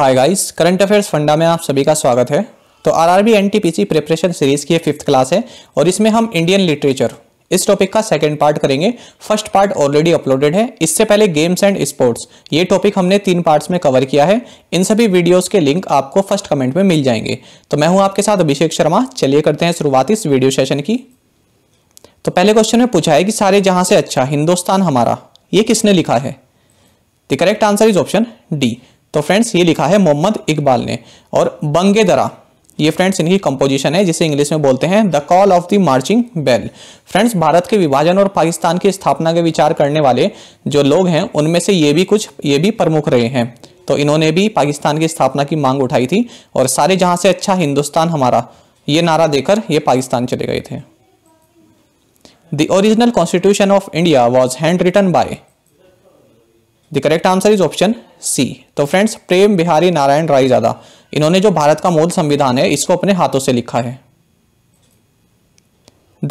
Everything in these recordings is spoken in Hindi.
Hi guys current affairs funda में आप सभी का स्वागत है तो आरआरबी एनटीपीसी प्रिपरेशन सीरीज की फिफ्थ क्लास है और इसमें हम इंडियन लिटरेचर इस टॉपिक का सेकंड पार्ट करेंगे फर्स्ट पार्ट ऑलरेडी अपलोडेड है इससे पहले गेम्स एंड स्पोर्ट्स ये टॉपिक हमने तीन पार्ट्स में कवर किया है इन सभी वीडियोस के लिंक आपको फर्स्ट कमेंट में मिल जाएंगे तो मैं हूं आपके साथ अभिषेक शर्मा चलिए करते हैं शुरुआत इस वीडियो सेशन की तो पहले क्वेश्चन में पूछा है कि सारे जहां से अच्छा हिंदुस्तान हमारा ये किसने लिखा है the correct answer is option D तो फ्रेंड्स ये लिखा है मोहम्मद इकबाल ने और बंगे दरा ये फ्रेंड्स इनकी कंपोजिशन है जिसे इंग्लिश में बोलते हैं the call of the marching bell friends Bharat के विभाजन और पाकिस्तान की स्थापना के विचार करने वाले जो लोग हैं उनमें से ये भी कुछ ये भी प्रमुख रहे हैं तो इन्होंने भी पाकिस्तान की स्थापना की मांग उठाई थी और सारे जहां से अच्छा हिंदुस्तान हमारा ये नारा देकर ये पाकिस्तान चले गए थे the original constitution of India was hand written by the correct answer is option C तो फ्रेंड्स प्रेम बिहारी नारायण रायजादा इन्होंने जो भारत का मूल संविधान है इसको अपने हाथों से लिखा है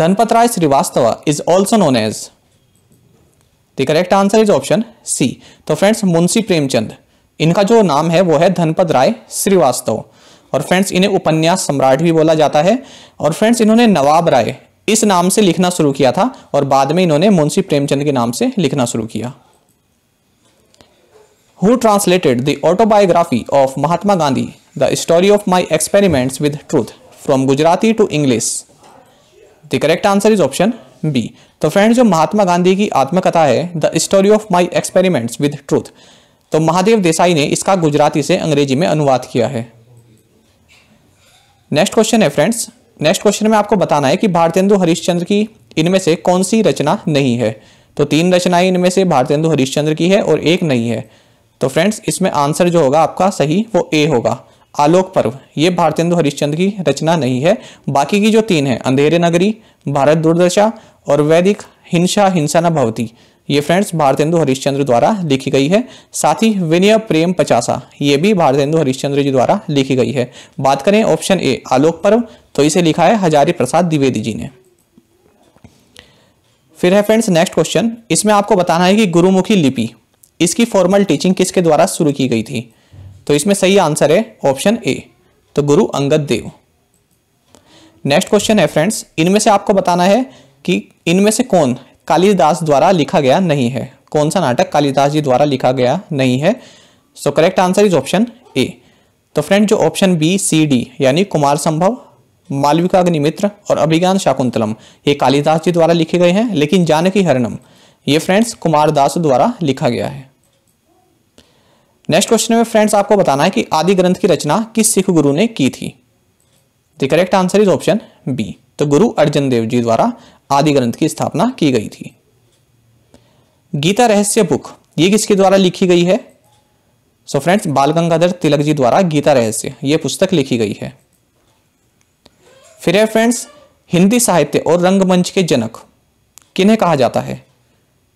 Dhanpat Rai Srivastava is also known as the correct answer is option C तो फ्रेंड्स मुंशी प्रेमचंद इनका जो नाम है वो है धनपत राय श्रीवास्तव और फ्रेंड्स इन्हें उपन्यास सम्राट भी बोला जाता है और फ्रेंड्स इन्होंने नवाब राय इस नाम से लिखना शुरू किया था और बाद में इन्होंने मुंशी प्रेमचंद के नाम से लिखना शुरू किया who translated the autobiography of Mahatma Gandhi, The Story of My Experiments with Truth, from Gujarati to English? The correct answer is option B. तो फ्रेंड्स जो महात्मा गांधी की आत्मकथा है the story of my experiments with truth तो महादेव देसाई ने इसका गुजराती से अंग्रेजी में अनुवाद किया है नेक्स्ट क्वेश्चन है फ्रेंड्स नेक्स्ट क्वेश्चन में आपको बताना है कि भारतेंदु हरिश्चंद्र की इनमें से कौन सी रचना नहीं है तो तीन रचनाएं इनमें से भारतेंदु हरिश्चंद्र की है और एक नहीं है तो फ्रेंड्स इसमें आंसर जो होगा आपका सही वो ए होगा आलोक पर्व ये भारतेंदु हरिश्चंद्र की रचना नहीं है बाकी की जो तीन है अंधेरे नगरी भारत दुर्दशा और वैदिक हिंसा हिंसा न भवती ये फ्रेंड्स भारतेंदु हरिश्चंद्र द्वारा लिखी गई है साथ ही विनय प्रेम पचासा ये भी भारतेंदु हरिश्चंद्र जी द्वारा लिखी गई है बात करें ऑप्शन ए आलोक पर्व तो इसे लिखा है हजारी प्रसाद द्विवेदी जी ने फिर है फ्रेंड्स नेक्स्ट क्वेश्चन इसमें आपको बताना है कि गुरुमुखी लिपि इसकी फॉर्मल टीचिंग किसके द्वारा शुरू की गई थी तो इसमें सही आंसर है ऑप्शन ए तो गुरु अंगद देव नेक्स्ट क्वेश्चन है फ्रेंड्स इनमें से आपको बताना है कि इनमें से कौन कालिदास द्वारा लिखा गया नहीं है कौन सा नाटक कालिदास जी द्वारा लिखा गया नहीं है so correct answer is option A तो फ्रेंड जो ऑप्शन बी सी डी यानी कुमार संभव मालविका अग्निमित्र और अभिज्ञान शाकुंतलम ये कालिदास जी द्वारा लिखे गए हैं लेकिन जानकी हरणम ये फ्रेंड्स कुमार दास द्वारा लिखा गया है नेक्स्ट क्वेश्चन में फ्रेंड्स आपको बताना है कि आदि ग्रंथ की रचना किस सिख गुरु ने की थी the correct answer is option B तो गुरु अर्जन देव जी द्वारा आदि ग्रंथ की स्थापना की गई थी गीता रहस्य बुक ये किसके द्वारा लिखी गई है सो so फ्रेंड्स बाल गंगाधर तिलक जी द्वारा गीता रहस्य ये पुस्तक लिखी गई है फिर है फ्रेंड्स हिंदी साहित्य और रंगमंच के जनक किन्हें कहा जाता है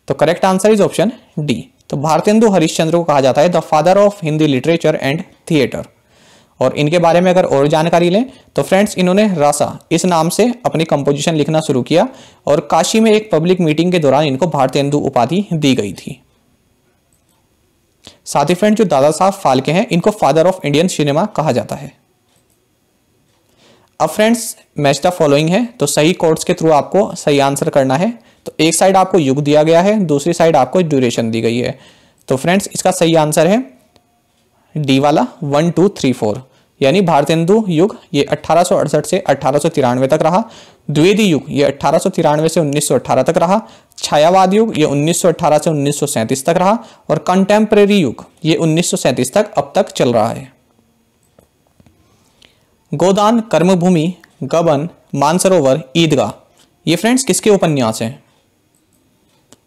तो correct answer is option D तो भारतेंदु हरिश्चंद्र को कहा जाता है the father of Hindi literature and theatre और इनके बारे में अगर और जानकारी लें तो फ्रेंड्स इन्होंने रासा इस नाम से अपनी कंपोजिशन लिखना शुरू किया और काशी में एक पब्लिक मीटिंग के दौरान इनको भारतेंदु उपाधि दी गई थी साथ ही फ्रेंड जो दादा साहब फालके हैं इनको फादर ऑफ इंडियन सिनेमा कहा जाता है अब फ्रेंड्स मैच द फॉलोइंग है तो सही कोर्ट्स के थ्रू आपको सही आंसर करना है तो एक साइड आपको युग दिया गया है दूसरी साइड आपको ड्यूरेशन दी गई है तो फ्रेंड्स इसका सही आंसर है डी वाला वन टू थ्री फोर यानी भारतेंदु युग ये 1868 से अठारह तक रहा द्विवेदी युग ये अठारह से 1918 तक रहा छायावाद युग ये 1918 से 1937 तक रहा और कंटेम्प्रेरी युग ये 1937 तक अब तक चल रहा है गोदान कर्मभूमि गबन मानसरोवर ईदगाह ये फ्रेंड्स किसके उपन्यास हैं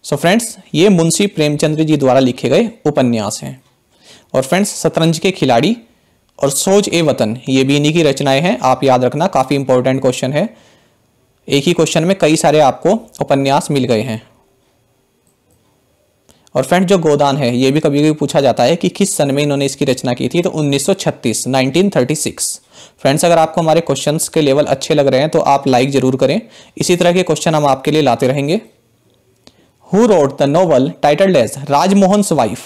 सो फ्रेंड्स ये मुंशी प्रेमचंद्र जी द्वारा लिखे गए उपन्यास हैं और फ्रेंड्स शतरंज के खिलाड़ी और सोज ए वतन ये भी इन्हीं की रचनाएं हैं आप याद रखना काफ़ी इंपॉर्टेंट क्वेश्चन है एक ही क्वेश्चन में कई सारे आपको उपन्यास मिल गए हैं और फ्रेंड्स जो गोदान है ये भी कभी कभी पूछा जाता है कि किस सन में इन्होंने इसकी रचना की थी तो उन्नीस सौ फ्रेंड्स अगर आपको हमारे क्वेश्चंस के लेवल अच्छे लग रहे हैं तो आप लाइक ज़रूर करें इसी तरह के क्वेश्चन हम आपके लिए लाते रहेंगे who wrote the novel titled as Rajmohan's wife?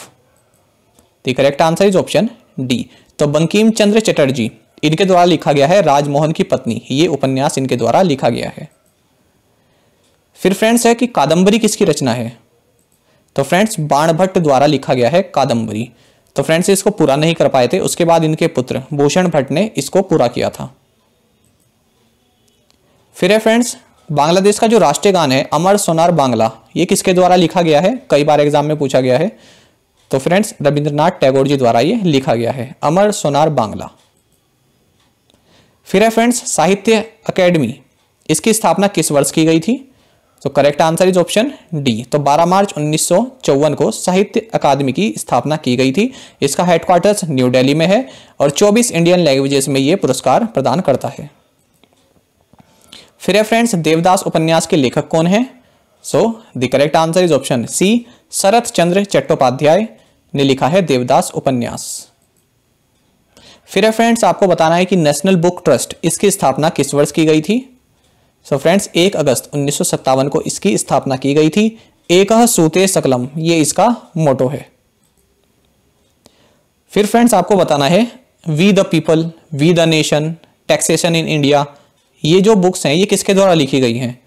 The correct answer is option D तो बंकिम चंद्र चटर्जी इनके द्वारा लिखा गया है राजमोहन की पत्नी ये उपन्यास इनके द्वारा लिखा गया है फिर फ्रेंड्स है कि कादंबरी किसकी रचना है तो फ्रेंड्स बाणभट्ट द्वारा लिखा गया है कादंबरी तो फ्रेंड्स इसको पूरा नहीं कर पाए थे उसके बाद इनके पुत्र भूषण भट्ट ने इसको पूरा किया था फिर है फ्रेंड्स बांग्लादेश का जो राष्ट्रीय गान है अमर सोनार बांग्ला ये किसके द्वारा लिखा गया है कई बार एग्जाम में पूछा गया है तो फ्रेंड्स रविंद्रनाथ टैगोर जी द्वारा ये लिखा गया है अमर सोनार बांग्ला फिर है फ्रेंड्स साहित्य अकेडमी इसकी स्थापना किस वर्ष की गई थी तो correct answer is option D तो 12 मार्च उन्नीस को साहित्य अकादमी की स्थापना की गई थी इसका हेडक्वार्टर्स न्यू दिल्ली में है और 24 इंडियन लैंग्वेजेस में ये पुरस्कार प्रदान करता है फिर है फ्रेंड्स देवदास उपन्यास के लेखक कौन है so the correct answer is option C Sarat Chandra Chattopadhyay ने लिखा है देवदास उपन्यास फिर है फ्रेंड्स आपको बताना है कि नेशनल बुक ट्रस्ट इसकी स्थापना किस वर्ष की गई थी सो फ्रेंड्स एक अगस्त उन्नीस को इसकी स्थापना की गई थी एक सूते सकलम ये इसका मोटो है फिर फ्रेंड्स आपको बताना है we the people we the nation taxation in India ये जो बुक्स हैं ये किसके द्वारा लिखी गई हैं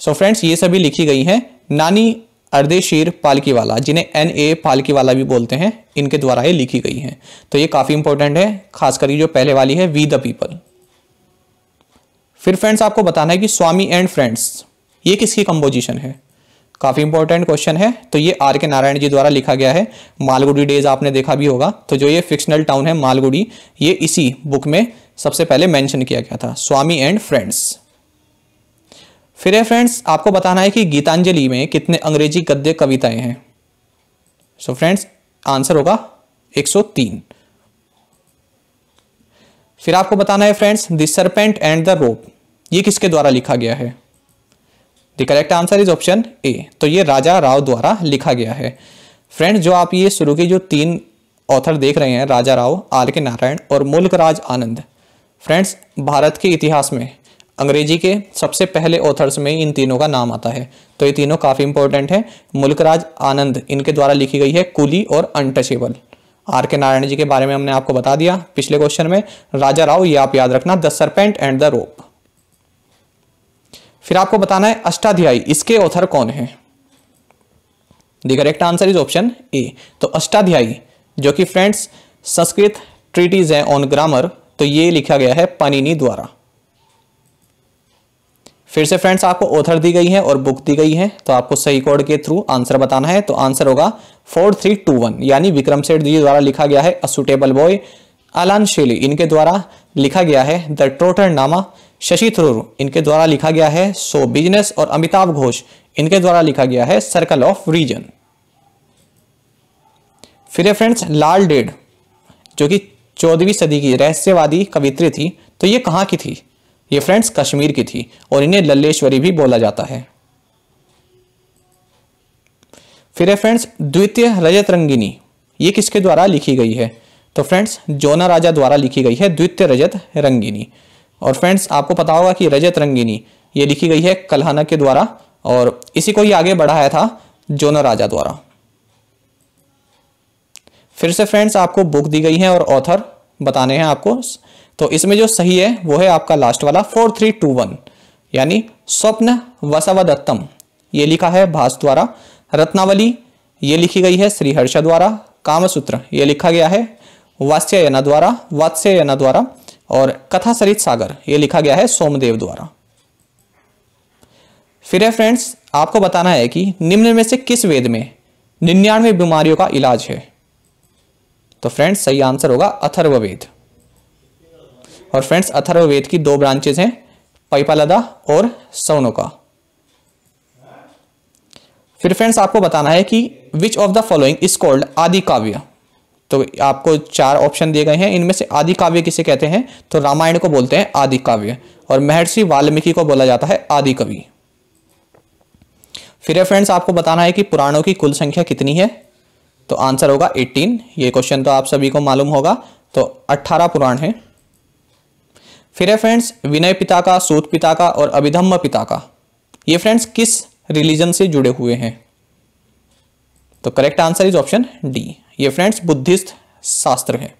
सो so फ्रेंड्स ये सभी लिखी गई हैं नानी अर्देशीर पालकीवाला जिन्हें एन ए पालकीवाला भी बोलते हैं इनके द्वारा ये लिखी गई हैं तो ये काफ़ी इंपॉर्टेंट है खासकर ये जो पहले वाली है वी द पीपल फिर फ्रेंड्स आपको बताना है कि स्वामी एंड फ्रेंड्स ये किसकी कंपोजिशन है काफ़ी इंपॉर्टेंट क्वेश्चन है तो ये आर के नारायण जी द्वारा लिखा गया है मालगुडी डेज आपने देखा भी होगा तो जो ये फिक्शनल टाउन है मालगुडी ये इसी बुक में सबसे पहले मेंशन किया गया था स्वामी एंड फ्रेंड्स फिर है फ्रेंड्स आपको बताना है कि गीतांजलि में कितने अंग्रेजी गद्य कविताएं हैं सो फ्रेंड्स आंसर होगा 103 फिर आपको बताना है friends the serpent and the rope ये किसके द्वारा लिखा गया है the correct answer is option A तो ये राजा राव द्वारा लिखा गया है फ्रेंड्स जो आप ये शुरू की जो तीन ऑथर देख रहे हैं राजा राव आर के नारायण और मुल्क राज आनंद फ्रेंड्स भारत के इतिहास में अंग्रेजी के सबसे पहले ऑथर्स में इन तीनों का नाम आता है तो ये तीनों काफ़ी इंपॉर्टेंट है मुल्कराज आनंद इनके द्वारा लिखी गई है कुली और अनटचेबल आर के नारायण जी के बारे में हमने आपको बता दिया पिछले क्वेश्चन में राजा राव ये आप याद रखना the serpent and the rope फिर आपको बताना है अष्टाध्यायी इसके ऑथर कौन है the correct answer is option A तो अष्टाध्यायी जो कि फ्रेंड्स संस्कृत ट्रीटीज है ऑन ग्रामर तो ये लिखा गया है पानीनी द्वारा फिर से फ्रेंड्स आपको ऑथर दी गई है और बुक दी गई है तो आपको सही कोड के थ्रू आंसर बताना है तो आंसर होगा फोर थ्री टू वन यानी विक्रम सेठ जी द्वारा लिखा गया है असुटेबल बॉय अलान शेली इनके द्वारा लिखा गया है द ट्रोटर नामा शशि थ्रूर इनके द्वारा लिखा गया है सो बिजनेस और अमिताभ घोष इनके द्वारा लिखा गया है सर्कल ऑफ रीजन फिर फ्रेंड्स लाल डेड जो कि चौदहवीं सदी की रहस्यवादी कवित्री थी तो ये कहाँ की थी ये फ्रेंड्स कश्मीर की थी और इन्हें लल्लेश्वरी भी बोला जाता है फिर है फ्रेंड्स द्वितीय रजत रंगिनी ये किसके द्वारा लिखी गई है तो फ्रेंड्स जोना राजा द्वारा लिखी गई है द्वितीय रजत रंगिनी और फ्रेंड्स आपको पता होगा कि रजत रंगिनी ये लिखी गई है कल्हाना के द्वारा और इसी को ही आगे बढ़ाया था जोना राजा द्वारा फिर से फ्रेंड्स आपको बुक दी गई है और ऑथर बताने हैं आपको तो इसमें जो सही है वो है आपका लास्ट वाला फोर थ्री टू वन यानी स्वप्न वसवदत्तम ये लिखा है भास द्वारा रत्नावली ये लिखी गई है श्रीहर्ष द्वारा कामसूत्र ये लिखा गया है वात्स्ययना द्वारा वात्स्ययना द्वारा और कथा सरित सागर ये लिखा गया है सोमदेव द्वारा फिर है फ्रेंड्स आपको बताना है कि निम्न में से किस वेद में निन्यानवे बीमारियों का इलाज है तो फ्रेंड्स सही आंसर होगा अथर्ववेद और फ्रेंड्स अथर्ववेद की दो ब्रांचेस हैं पैपालदा और सौनोका फिर फ्रेंड्स आपको बताना है कि which of the following is called Adi Kavya तो आपको चार ऑप्शन दिए गए हैं इनमें से आदि काव्य किसे कहते हैं तो रामायण को बोलते हैं आदि काव्य और महर्षि वाल्मीकि को बोला जाता है आदि कवि फिर फ्रेंड्स आपको बताना है कि पुराणों की कुल संख्या कितनी है तो आंसर होगा 18 ये क्वेश्चन तो आप सभी को मालूम होगा तो 18 पुराण है फिर है फ्रेंड्स विनय पिता का सूत पिता का और अभिधम्म पिता का ये फ्रेंड्स किस रिलीजन से जुड़े हुए हैं तो correct answer is option D ये फ्रेंड्स बुद्धिस्ट शास्त्र है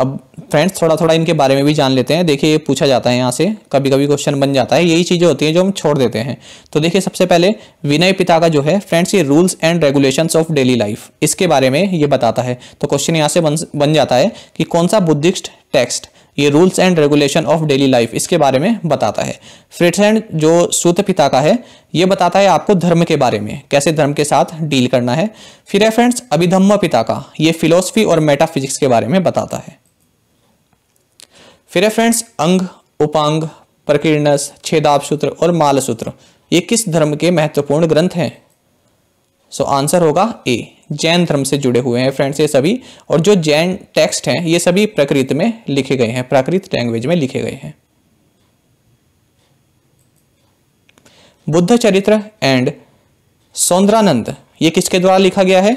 अब फ्रेंड्स थोड़ा थोड़ा इनके बारे में भी जान लेते हैं देखिए ये पूछा जाता है यहाँ से कभी कभी क्वेश्चन बन जाता है यही चीज़ें होती हैं जो हम छोड़ देते हैं तो देखिए सबसे पहले विनय पिता का जो है फ्रेंड्स ये rules and regulations of daily life इसके बारे में ये बताता है तो क्वेश्चन यहाँ से बन बन जाता है कि कौन सा बुद्धिस्ट टेक्स्ट ये rules and regulation of daily life इसके बारे में बताता है फ्रिटसेंड जो सूत पिता का है ये बताता है आपको धर्म के बारे में कैसे धर्म के साथ डील करना है फिर है फ्रेंड्स अभिधम्म पिता का ये फिलोसफी और मेटाफिजिक्स के बारे में बताता है फिर है फ्रेंड्स अंग उपांग प्रकीर्णस छेदाप सूत्र और माल सूत्र ये किस धर्म के महत्वपूर्ण ग्रंथ हैं सो आंसर होगा ए जैन धर्म से जुड़े हुए हैं फ्रेंड्स ये सभी और जो जैन टेक्स्ट हैं ये सभी प्रकृत में लिखे गए हैं प्राकृत लैंग्वेज में लिखे गए हैं बुद्ध चरित्र एंड सौंदरानंद ये किसके द्वारा लिखा गया है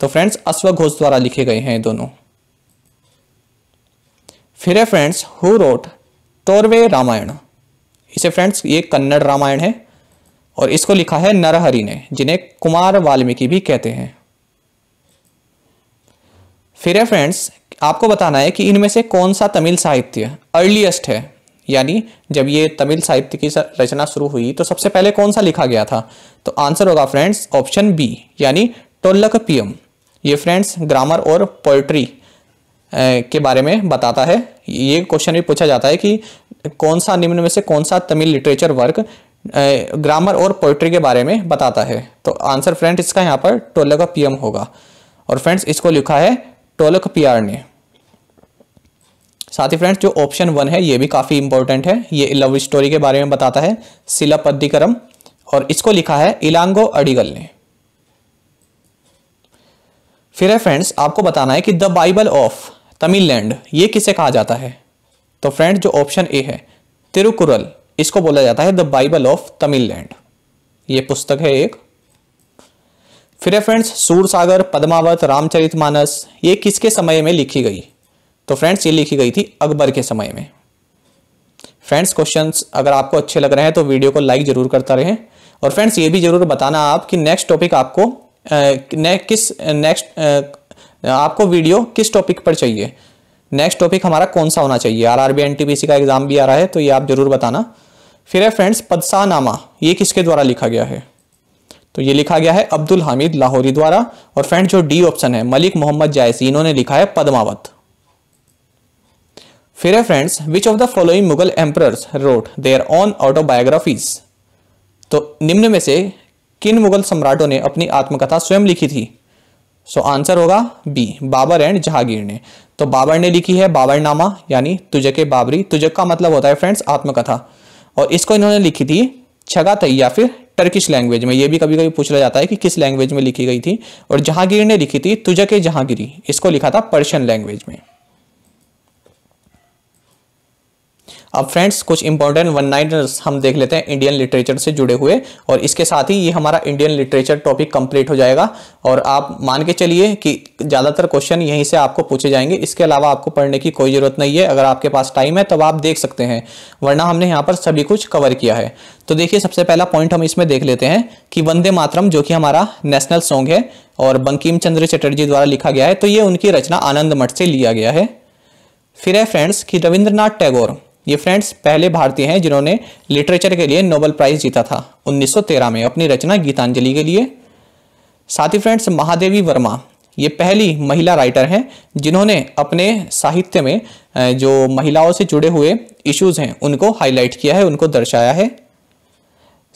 तो फ्रेंड्स अश्व घोष द्वारा लिखे गए हैं दोनों फिर है friends who wrote Torave Ramayana इसे फ्रेंड्स ये कन्नड़ रामायण है और इसको लिखा है नरहरि ने जिन्हें कुमार वाल्मीकि भी कहते हैं फिर है फ्रेंड्स आपको बताना है कि इनमें से कौन सा तमिल साहित्य अर्लीस्ट है यानी जब ये तमिल साहित्य की रचना शुरू हुई तो सबसे पहले कौन सा लिखा गया था तो आंसर होगा फ्रेंड्स ऑप्शन बी यानी टोल्लक पीएम ये फ्रेंड्स ग्रामर और पोइट्री के बारे में बताता है ये क्वेश्चन भी पूछा जाता है कि कौन सा निम्न में से कौन सा तमिल लिटरेचर वर्क ग्रामर और पोइट्री के बारे में बताता है तो आंसर फ्रेंड्स इसका यहाँ पर टोलक टोलकपियम होगा और फ्रेंड्स इसको लिखा है टोलक टोलकपियार ने साथ ही फ्रेंड्स जो ऑप्शन वन है ये भी काफ़ी इंपॉर्टेंट है ये लव स्टोरी के बारे में बताता है शिलापद्धिकरम और इसको लिखा है इलांगो अडिगल ने फिर है फ्रेंड्स आपको बताना है कि the bible of Tamil land ये किसे कहा जाता है तो फ्रेंड जो ऑप्शन ए है तिरुकुरल इसको बोला जाता है द बाइबल ऑफ तमिल ये पुस्तक है एक फिर है फ्रेंड्स सूरसागर पद्मावत रामचरितमानस ये किसके समय में लिखी गई तो फ्रेंड्स ये लिखी गई थी अकबर के समय में फ्रेंड्स क्वेश्चंस अगर आपको अच्छे लग रहे हैं तो वीडियो को लाइक जरूर करता रहें और फ्रेंड्स ये भी जरूर बताना आप कि नेक्स्ट टॉपिक आपको ने, किस नेक्स्ट आपको वीडियो किस टॉपिक पर चाहिए नेक्स्ट टॉपिक हमारा कौन सा होना चाहिए आर आर एन का एग्जाम भी आ रहा है तो ये आप जरूर बताना फिर है फ्रेंड्स पदसानामा ये किसके द्वारा लिखा गया है तो ये लिखा गया है अब्दुल हामिद लाहौरी द्वारा और फ्रेंड जो डी ऑप्शन है मलिक मोहम्मद जायसी इन्होंने लिखा है पदमावत फिर है friends which of the following Mughal emperor wrote their own autobiographies तो निम्न में से किन मुगल सम्राटों ने अपनी आत्मकथा स्वयं लिखी थी सो आंसर होगा बी बाबर एंड जहांगीर ने तो बाबर ने लिखी है बाबरनामा यानी तुझके बाबरी तुझक का मतलब होता है फ्रेंड्स आत्मकथा और इसको इन्होंने लिखी थी तय या फिर टर्किश लैंग्वेज में यह भी कभी कभी पूछा जाता है कि किस लैंग्वेज में लिखी गई थी और जहांगीर ने लिखी थी तुझके जहांगीरी इसको लिखा था पर्शियन लैंग्वेज में अब फ्रेंड्स कुछ इंपॉर्टेंट वन नाइनर्स हम देख लेते हैं इंडियन लिटरेचर से जुड़े हुए और इसके साथ ही ये हमारा इंडियन लिटरेचर टॉपिक कंप्लीट हो जाएगा और आप मान के चलिए कि ज़्यादातर क्वेश्चन यहीं से आपको पूछे जाएंगे इसके अलावा आपको पढ़ने की कोई ज़रूरत नहीं है अगर आपके पास टाइम है तब तो आप देख सकते हैं वरना हमने यहाँ पर सभी कुछ कवर किया है तो देखिए सबसे पहला पॉइंट हम इसमें देख लेते हैं कि वंदे मातरम जो कि हमारा नेशनल सॉन्ग है और बंकिम चंद्र चटर्जी द्वारा लिखा गया है तो ये उनकी रचना आनंद मठ से लिया गया है फिर है फ्रेंड्स कि रविंद्रनाथ टैगोर ये फ्रेंड्स पहले भारतीय हैं जिन्होंने लिटरेचर के लिए नोबल प्राइज जीता था 1913 में अपनी रचना गीतांजलि के लिए साथ ही फ्रेंड्स महादेवी वर्मा ये पहली महिला राइटर हैं जिन्होंने अपने साहित्य में जो महिलाओं से जुड़े हुए इश्यूज हैं उनको हाईलाइट किया है उनको दर्शाया है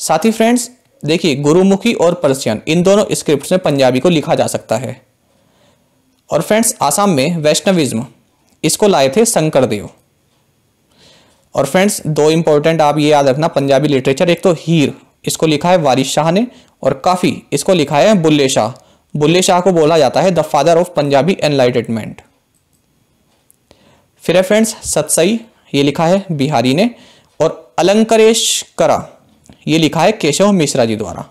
साथ ही फ्रेंड्स देखिए गुरुमुखी और पर्सियन इन दोनों स्क्रिप्ट में पंजाबी को लिखा जा सकता है और फ्रेंड्स आसाम में वैष्णविज्म इसको लाए थे शंकरदेव और फ्रेंड्स दो इंपॉर्टेंट आप ये याद रखना पंजाबी लिटरेचर एक तो हीर इसको लिखा है वारिस शाह ने और काफ़ी इसको लिखा है बुल्ले शाह बुल्ले शाह को बोला जाता है the father of Punjabi enlightenment फिर है फ्रेंड्स सतसई ये लिखा है बिहारी ने और अलंकरेश करा ये लिखा है केशव मिश्रा जी द्वारा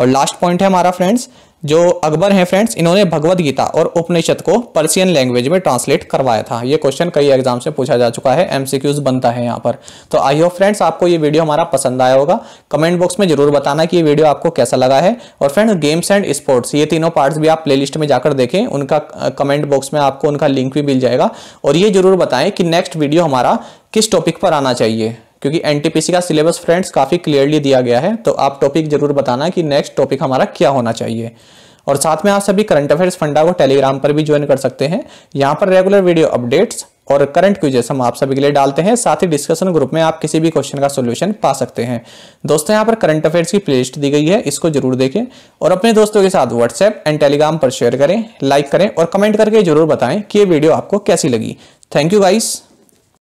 और लास्ट पॉइंट है हमारा फ्रेंड्स जो अकबर हैं फ्रेंड्स इन्होंने भगवद गीता और उपनिषद को पर्सियन लैंग्वेज में ट्रांसलेट करवाया था ये क्वेश्चन कई एग्जाम से पूछा जा चुका है एमसीक्यूज बनता है यहाँ पर तो आई होप फ्रेंड्स आपको ये वीडियो हमारा पसंद आया होगा कमेंट बॉक्स में जरूर बताना कि ये वीडियो आपको कैसा लगा है और फ्रेंड गेम्स एंड स्पोर्ट्स ये तीनों पार्ट्स भी आप प्ले में जाकर देखें उनका कमेंट बॉक्स में आपको उनका लिंक भी मिल जाएगा और ये जरूर बताएं कि नेक्स्ट वीडियो हमारा किस टॉपिक पर आना चाहिए क्योंकि एनटीपीसी का सिलेबस फ्रेंड्स काफ़ी क्लियरली दिया गया है तो आप टॉपिक जरूर बताना कि नेक्स्ट टॉपिक हमारा क्या होना चाहिए और साथ में आप सभी करंट अफेयर्स फंडा को टेलीग्राम पर भी ज्वाइन कर सकते हैं यहाँ पर रेगुलर वीडियो अपडेट्स और करंट क्विजेस हम आप सभी के लिए डालते हैं साथ ही डिस्कशन ग्रुप में आप किसी भी क्वेश्चन का सोल्यूशन पा सकते हैं दोस्तों यहाँ पर करंट अफेयर्स की प्लेलिस्ट दी गई है इसको जरूर देखें और अपने दोस्तों के साथ व्हाट्सएप एंड टेलीग्राम पर शेयर करें लाइक करें और कमेंट करके जरूर बताएं कि ये वीडियो आपको कैसी लगी थैंक यू गाइस